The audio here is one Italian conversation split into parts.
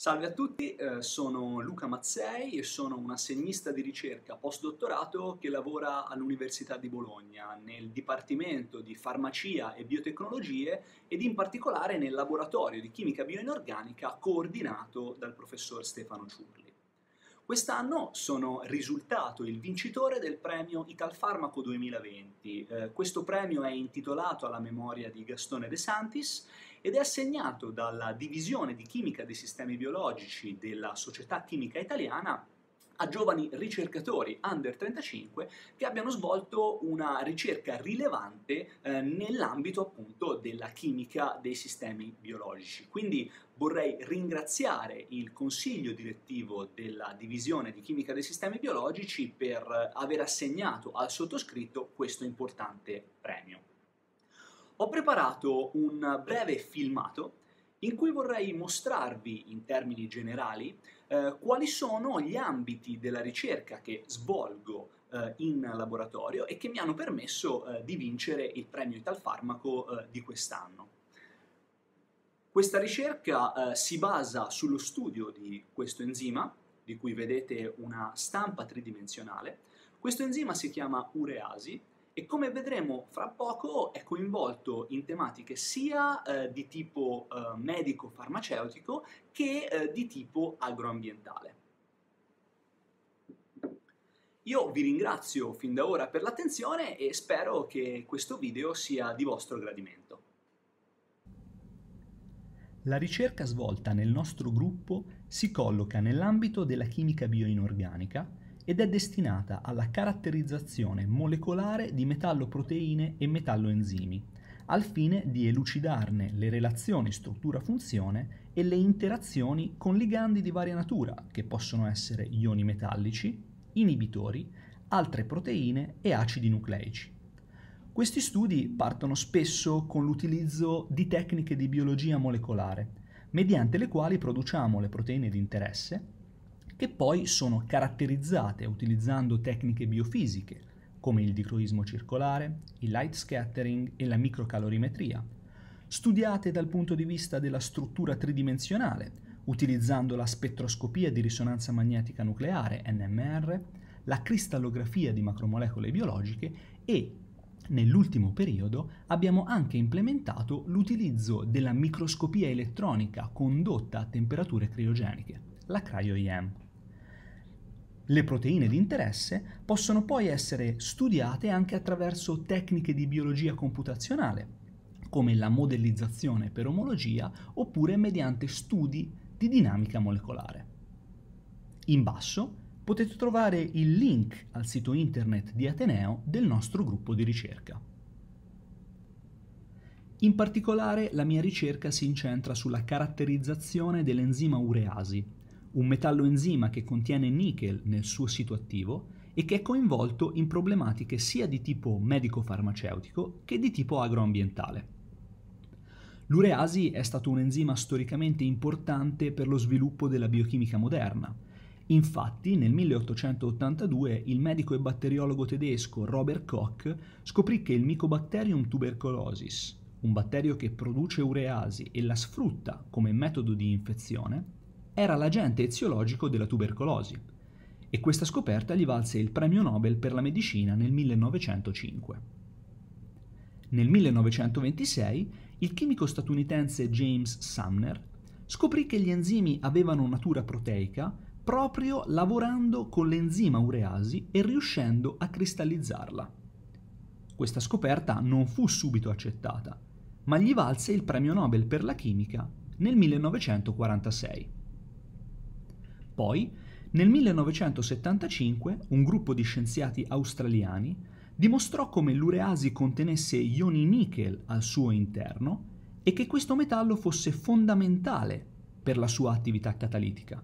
Salve a tutti, eh, sono Luca Mazzei e sono un assegnista di ricerca post-dottorato che lavora all'Università di Bologna nel Dipartimento di Farmacia e Biotecnologie ed in particolare nel laboratorio di chimica bioinorganica coordinato dal professor Stefano Ciurli. Quest'anno sono risultato il vincitore del premio Italfarmaco 2020. Eh, questo premio è intitolato alla memoria di Gastone De Santis ed è assegnato dalla Divisione di Chimica dei Sistemi Biologici della Società Chimica Italiana a giovani ricercatori under 35 che abbiano svolto una ricerca rilevante eh, nell'ambito appunto della chimica dei sistemi biologici. Quindi vorrei ringraziare il consiglio direttivo della divisione di chimica dei sistemi biologici per eh, aver assegnato al sottoscritto questo importante premio. Ho preparato un breve filmato in cui vorrei mostrarvi in termini generali eh, quali sono gli ambiti della ricerca che svolgo eh, in laboratorio e che mi hanno permesso eh, di vincere il premio Italfarmaco eh, di quest'anno. Questa ricerca eh, si basa sullo studio di questo enzima, di cui vedete una stampa tridimensionale. Questo enzima si chiama ureasi e come vedremo fra poco è coinvolto in tematiche sia eh, di tipo eh, medico-farmaceutico che eh, di tipo agroambientale. Io vi ringrazio fin da ora per l'attenzione e spero che questo video sia di vostro gradimento. La ricerca svolta nel nostro gruppo si colloca nell'ambito della chimica bioinorganica ed è destinata alla caratterizzazione molecolare di metalloproteine e metalloenzimi, al fine di elucidarne le relazioni struttura-funzione e le interazioni con ligandi di varia natura, che possono essere ioni metallici, inibitori, altre proteine e acidi nucleici. Questi studi partono spesso con l'utilizzo di tecniche di biologia molecolare, mediante le quali produciamo le proteine di interesse che poi sono caratterizzate utilizzando tecniche biofisiche come il dicroismo circolare, il light scattering e la microcalorimetria, studiate dal punto di vista della struttura tridimensionale, utilizzando la spettroscopia di risonanza magnetica nucleare NMR, la cristallografia di macromolecole biologiche e Nell'ultimo periodo abbiamo anche implementato l'utilizzo della microscopia elettronica condotta a temperature criogeniche, la cryo-EM. Le proteine di interesse possono poi essere studiate anche attraverso tecniche di biologia computazionale, come la modellizzazione per omologia oppure mediante studi di dinamica molecolare. In basso potete trovare il link al sito internet di Ateneo del nostro gruppo di ricerca. In particolare la mia ricerca si incentra sulla caratterizzazione dell'enzima ureasi, un metalloenzima che contiene nickel nel suo sito attivo e che è coinvolto in problematiche sia di tipo medico-farmaceutico che di tipo agroambientale. L'ureasi è stato un enzima storicamente importante per lo sviluppo della biochimica moderna. Infatti, nel 1882 il medico e batteriologo tedesco Robert Koch scoprì che il Mycobacterium tuberculosis, un batterio che produce ureasi e la sfrutta come metodo di infezione, era l'agente eziologico della tubercolosi e questa scoperta gli valse il premio Nobel per la medicina nel 1905. Nel 1926 il chimico statunitense James Sumner scoprì che gli enzimi avevano natura proteica proprio lavorando con l'enzima ureasi e riuscendo a cristallizzarla. Questa scoperta non fu subito accettata, ma gli valse il premio Nobel per la chimica nel 1946. Poi, nel 1975, un gruppo di scienziati australiani dimostrò come l'ureasi contenesse ioni nickel al suo interno e che questo metallo fosse fondamentale per la sua attività catalitica.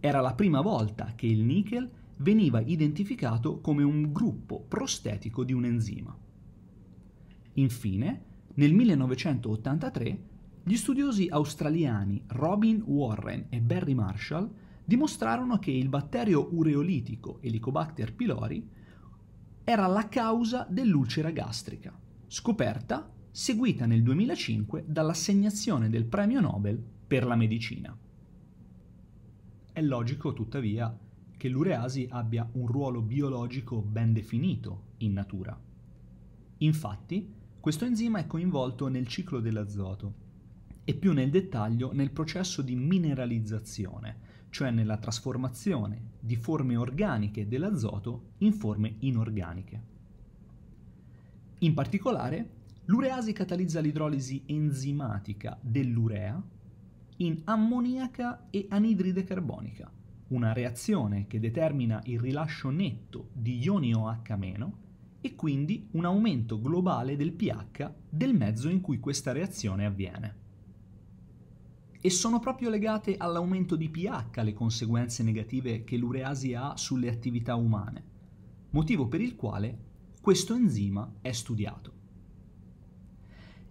Era la prima volta che il nickel veniva identificato come un gruppo prostetico di un enzima. Infine, nel 1983, gli studiosi australiani Robin Warren e Barry Marshall dimostrarono che il batterio ureolitico Helicobacter pylori era la causa dell'ulcera gastrica, scoperta seguita nel 2005 dall'assegnazione del premio Nobel per la medicina. È logico, tuttavia, che l'ureasi abbia un ruolo biologico ben definito in natura. Infatti, questo enzima è coinvolto nel ciclo dell'azoto e più nel dettaglio nel processo di mineralizzazione, cioè nella trasformazione di forme organiche dell'azoto in forme inorganiche. In particolare, l'ureasi catalizza l'idrolisi enzimatica dell'urea in ammoniaca e anidride carbonica, una reazione che determina il rilascio netto di ioni OH- e quindi un aumento globale del pH del mezzo in cui questa reazione avviene. E sono proprio legate all'aumento di pH le conseguenze negative che l'ureasi ha sulle attività umane, motivo per il quale questo enzima è studiato.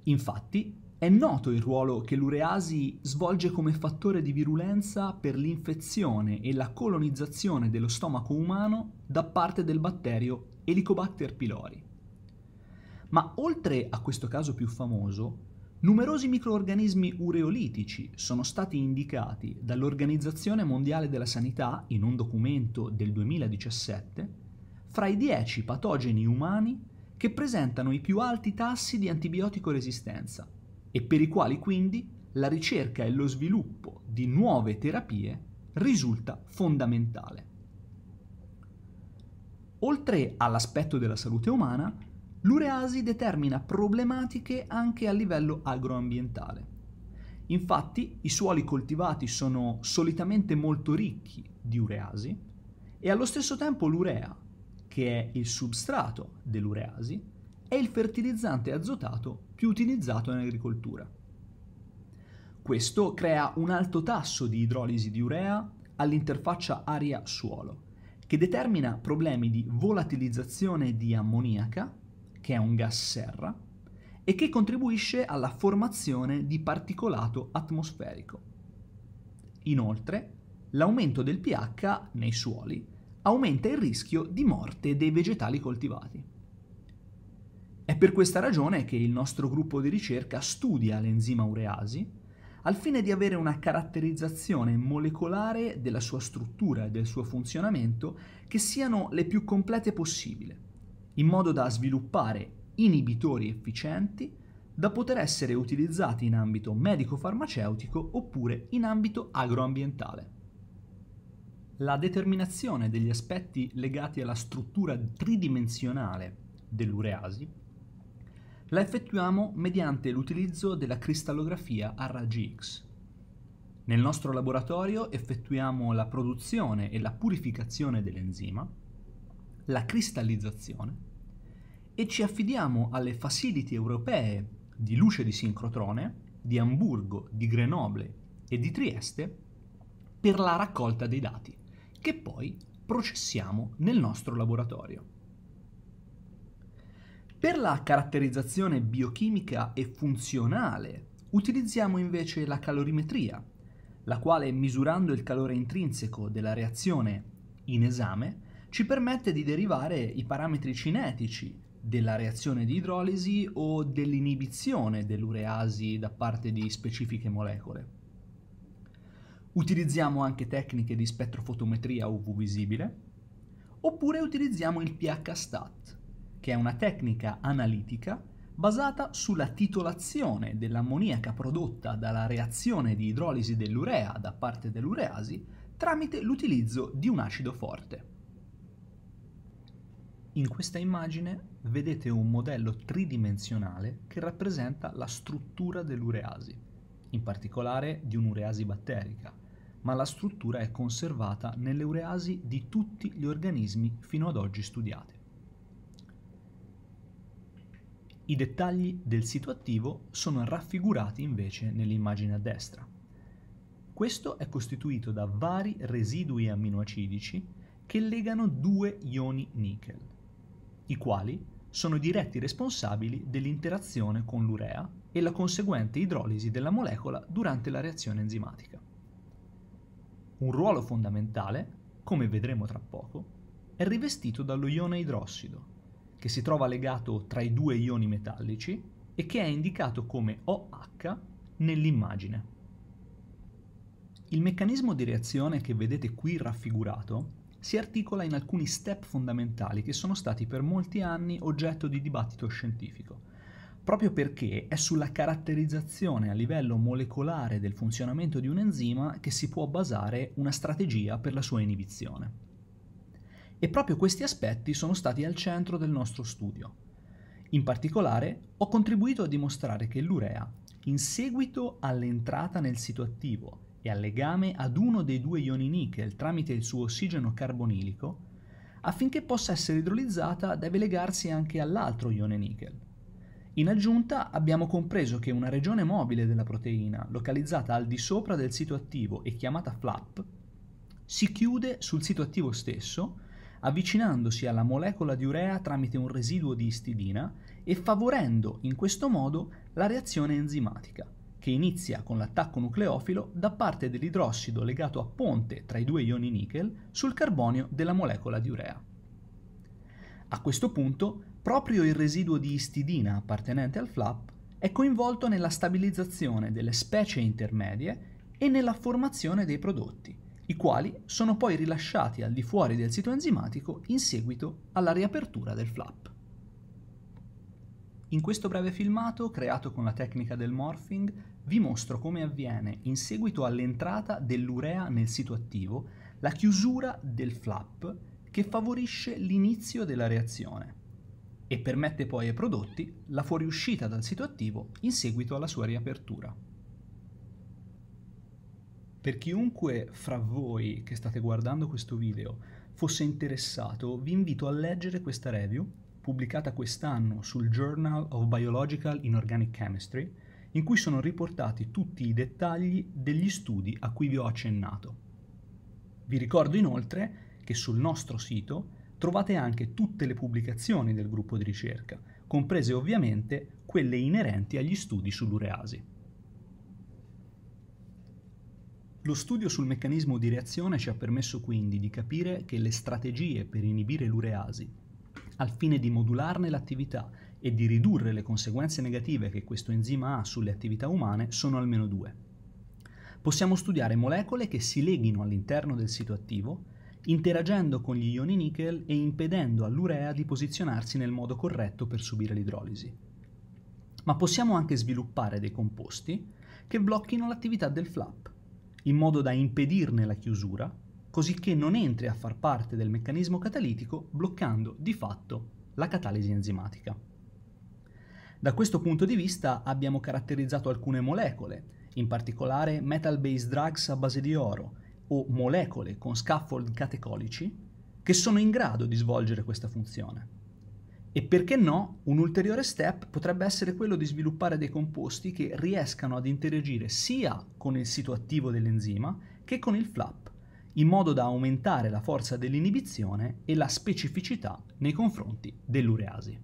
Infatti, è noto il ruolo che l'ureasi svolge come fattore di virulenza per l'infezione e la colonizzazione dello stomaco umano da parte del batterio Helicobacter pylori. Ma oltre a questo caso più famoso, Numerosi microorganismi ureolitici sono stati indicati dall'Organizzazione Mondiale della Sanità in un documento del 2017 fra i 10 patogeni umani che presentano i più alti tassi di antibiotico resistenza e per i quali quindi la ricerca e lo sviluppo di nuove terapie risulta fondamentale. Oltre all'aspetto della salute umana, l'ureasi determina problematiche anche a livello agroambientale. Infatti i suoli coltivati sono solitamente molto ricchi di ureasi e allo stesso tempo l'urea, che è il substrato dell'ureasi, è il fertilizzante azotato più utilizzato in agricoltura. Questo crea un alto tasso di idrolisi di urea all'interfaccia aria-suolo, che determina problemi di volatilizzazione di ammoniaca che è un gas serra, e che contribuisce alla formazione di particolato atmosferico. Inoltre, l'aumento del pH nei suoli aumenta il rischio di morte dei vegetali coltivati. È per questa ragione che il nostro gruppo di ricerca studia l'enzima ureasi al fine di avere una caratterizzazione molecolare della sua struttura e del suo funzionamento che siano le più complete possibile in modo da sviluppare inibitori efficienti da poter essere utilizzati in ambito medico-farmaceutico oppure in ambito agroambientale. La determinazione degli aspetti legati alla struttura tridimensionale dell'ureasi la effettuiamo mediante l'utilizzo della cristallografia a raggi X. Nel nostro laboratorio effettuiamo la produzione e la purificazione dell'enzima, la cristallizzazione e ci affidiamo alle facility europee di luce di sincrotrone, di Amburgo, di Grenoble e di Trieste per la raccolta dei dati, che poi processiamo nel nostro laboratorio. Per la caratterizzazione biochimica e funzionale utilizziamo invece la calorimetria, la quale misurando il calore intrinseco della reazione in esame ci permette di derivare i parametri cinetici della reazione di idrolisi o dell'inibizione dell'ureasi da parte di specifiche molecole. Utilizziamo anche tecniche di spettrofotometria UV visibile, oppure utilizziamo il pH-STAT, che è una tecnica analitica basata sulla titolazione dell'ammoniaca prodotta dalla reazione di idrolisi dell'urea da parte dell'ureasi tramite l'utilizzo di un acido forte. In questa immagine vedete un modello tridimensionale che rappresenta la struttura dell'ureasi, in particolare di un'ureasi batterica, ma la struttura è conservata nelle ureasi di tutti gli organismi fino ad oggi studiati. I dettagli del sito attivo sono raffigurati invece nell'immagine a destra. Questo è costituito da vari residui amminoacidici che legano due ioni nichel i quali sono i diretti responsabili dell'interazione con l'urea e la conseguente idrolisi della molecola durante la reazione enzimatica. Un ruolo fondamentale, come vedremo tra poco, è rivestito dallo ione idrossido, che si trova legato tra i due ioni metallici e che è indicato come OH nell'immagine. Il meccanismo di reazione che vedete qui raffigurato si articola in alcuni step fondamentali che sono stati per molti anni oggetto di dibattito scientifico proprio perché è sulla caratterizzazione a livello molecolare del funzionamento di un enzima che si può basare una strategia per la sua inibizione. E proprio questi aspetti sono stati al centro del nostro studio. In particolare, ho contribuito a dimostrare che l'urea, in seguito all'entrata nel sito attivo e al legame ad uno dei due ioni nickel tramite il suo ossigeno carbonilico, affinché possa essere idrolizzata deve legarsi anche all'altro ione nickel. In aggiunta abbiamo compreso che una regione mobile della proteina, localizzata al di sopra del sito attivo e chiamata flap, si chiude sul sito attivo stesso, avvicinandosi alla molecola di urea tramite un residuo di istidina e favorendo in questo modo la reazione enzimatica che inizia con l'attacco nucleofilo da parte dell'idrossido legato a ponte tra i due ioni nickel sul carbonio della molecola di urea. A questo punto, proprio il residuo di istidina appartenente al flap è coinvolto nella stabilizzazione delle specie intermedie e nella formazione dei prodotti, i quali sono poi rilasciati al di fuori del sito enzimatico in seguito alla riapertura del flap. In questo breve filmato, creato con la tecnica del morphing, vi mostro come avviene in seguito all'entrata dell'urea nel sito attivo la chiusura del flap che favorisce l'inizio della reazione e permette poi ai prodotti la fuoriuscita dal sito attivo in seguito alla sua riapertura. Per chiunque fra voi che state guardando questo video fosse interessato, vi invito a leggere questa review pubblicata quest'anno sul Journal of Biological Inorganic Chemistry in cui sono riportati tutti i dettagli degli studi a cui vi ho accennato. Vi ricordo inoltre che sul nostro sito trovate anche tutte le pubblicazioni del gruppo di ricerca, comprese ovviamente quelle inerenti agli studi sull'ureasi. Lo studio sul meccanismo di reazione ci ha permesso quindi di capire che le strategie per inibire l'ureasi, al fine di modularne l'attività e di ridurre le conseguenze negative che questo enzima ha sulle attività umane sono almeno due. Possiamo studiare molecole che si leghino all'interno del sito attivo, interagendo con gli ioni nickel e impedendo all'urea di posizionarsi nel modo corretto per subire l'idrolisi. Ma possiamo anche sviluppare dei composti che blocchino l'attività del flap, in modo da impedirne la chiusura, cosicché non entri a far parte del meccanismo catalitico bloccando di fatto la catalisi enzimatica. Da questo punto di vista abbiamo caratterizzato alcune molecole, in particolare metal-based drugs a base di oro o molecole con scaffold catecolici che sono in grado di svolgere questa funzione. E perché no, un ulteriore step potrebbe essere quello di sviluppare dei composti che riescano ad interagire sia con il sito attivo dell'enzima che con il flap, in modo da aumentare la forza dell'inibizione e la specificità nei confronti dell'ureasi.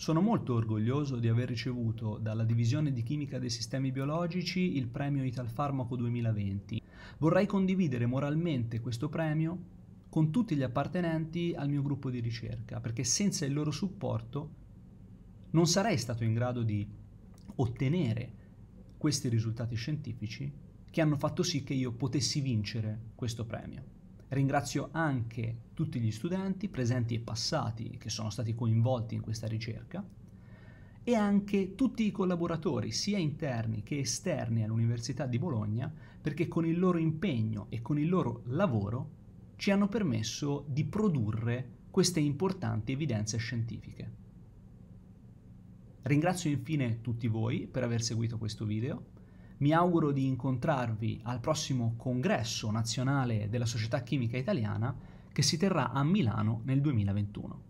Sono molto orgoglioso di aver ricevuto dalla Divisione di Chimica dei Sistemi Biologici il premio Italfarmaco 2020. Vorrei condividere moralmente questo premio con tutti gli appartenenti al mio gruppo di ricerca, perché senza il loro supporto non sarei stato in grado di ottenere questi risultati scientifici che hanno fatto sì che io potessi vincere questo premio. Ringrazio anche tutti gli studenti presenti e passati che sono stati coinvolti in questa ricerca e anche tutti i collaboratori, sia interni che esterni all'Università di Bologna, perché con il loro impegno e con il loro lavoro ci hanno permesso di produrre queste importanti evidenze scientifiche. Ringrazio infine tutti voi per aver seguito questo video mi auguro di incontrarvi al prossimo congresso nazionale della Società Chimica Italiana che si terrà a Milano nel 2021.